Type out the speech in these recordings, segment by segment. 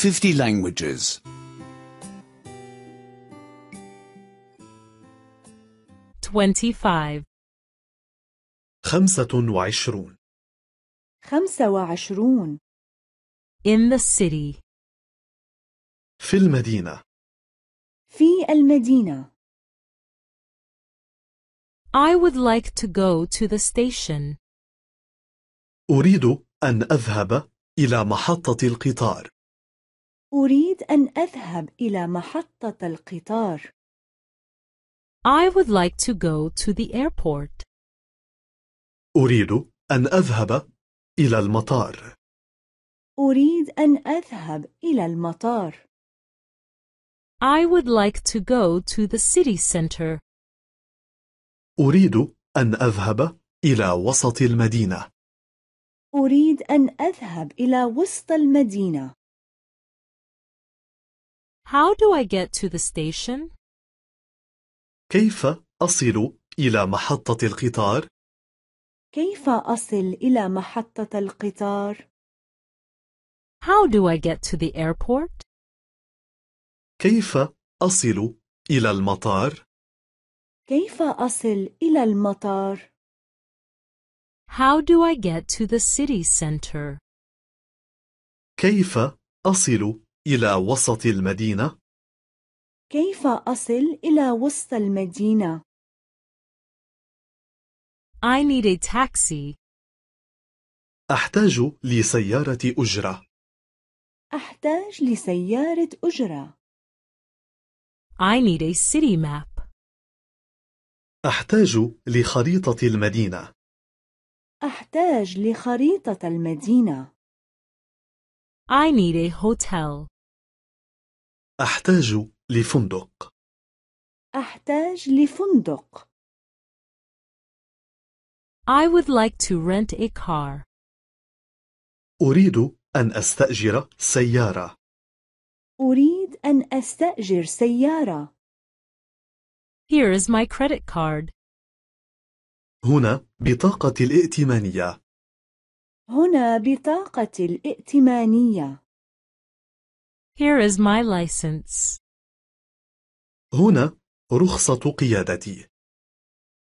50 languages. 25 25 وعشرون. In the city. في المدينة. في المدينة. I would like to go to the station. أريد أن أذهب إلى محطة القطار. أريد أن أذهب إلى محطة القطار. I would like to go to the airport. أريد أن أذهب إلى المطار. أريد أن أذهب إلى المطار. I would like to go to the city center. أريد أن أذهب إلى وسط المدينة. أريد أن أذهب إلى وسط المدينة. How do I get to the station? كيف أصل إلى محطة القطار؟ كيف أصل إلى محطة القطار؟ How do I get to the airport? كيف أصل إلى المطار؟ كيف أصل إلى المطار؟ How do I get to the city center? كيف أصل إلى وسط المدينة؟ كيف أصل إلى وسط المدينة؟ I need a taxi. أحتاج لسيارة أجرة. أحتاج لسيارة أجرة. I need a city map. أحتاج لخريطة المدينة. أحتاج لخريطة المدينة. I need a hotel. أحتاج لفندق أحتاج لفندق I would like to rent a car. أريد أن أستأجر سيارة. أريد أن أستأجر سيارة. Here is my credit card. هنا بطاقة الائتمانية. هنا بطاقة الائتمانية. Here is my license. هنا رخصة قيادتي.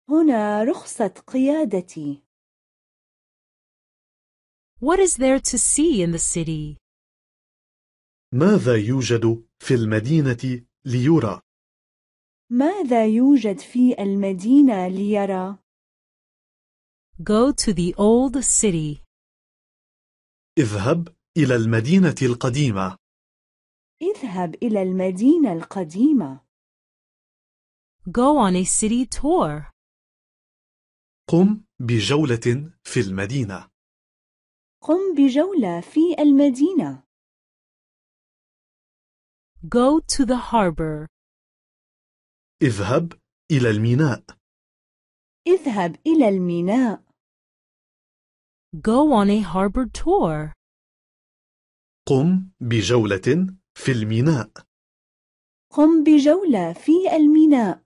هنا رخصة قيادتي. What is there to see in the city? ماذا يوجد في المدينة ليرى؟ ماذا يوجد في المدينة ليرى؟ Go to the old city. اذهب إلى المدينة القديمة. اذهب إلى المدينة القديمة. Go on a city tour. قم بجولة في المدينة. قم بجولة في المدينة. Go to the harbor. اذهب إلى الميناء. اذهب إلى الميناء. Go on a harbor tour. قم بجولة في الميناء. قم بجولة في الميناء.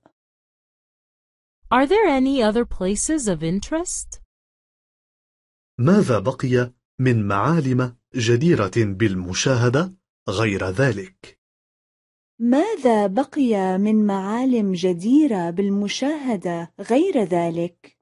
Are there any other places of interest? ماذا بقي من معالم جديرة بالمشاهدة غير ذلك؟ ماذا بقي من معالم جديرة بالمشاهدة غير ذلك؟